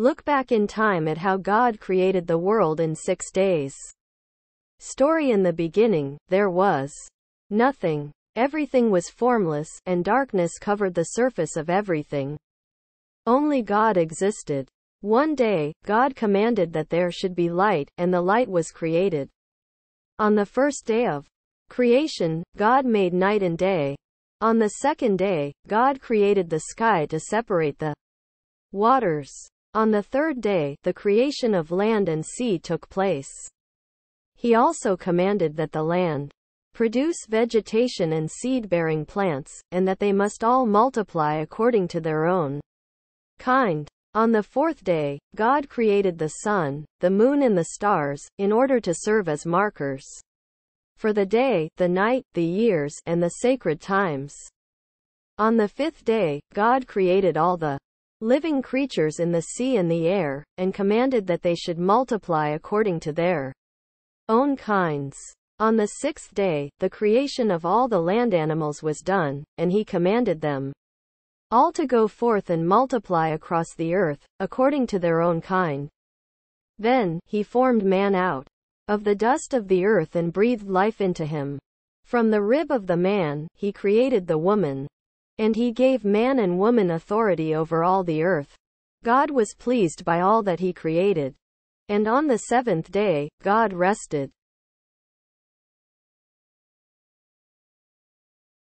Look back in time at how God created the world in six days. Story In the beginning, there was nothing. Everything was formless, and darkness covered the surface of everything. Only God existed. One day, God commanded that there should be light, and the light was created. On the first day of creation, God made night and day. On the second day, God created the sky to separate the waters. On the third day, the creation of land and sea took place. He also commanded that the land produce vegetation and seed-bearing plants, and that they must all multiply according to their own kind. On the fourth day, God created the sun, the moon and the stars, in order to serve as markers for the day, the night, the years, and the sacred times. On the fifth day, God created all the living creatures in the sea and the air, and commanded that they should multiply according to their own kinds. On the sixth day, the creation of all the land animals was done, and he commanded them all to go forth and multiply across the earth, according to their own kind. Then, he formed man out of the dust of the earth and breathed life into him. From the rib of the man, he created the woman, and he gave man and woman authority over all the earth. God was pleased by all that he created. And on the seventh day, God rested.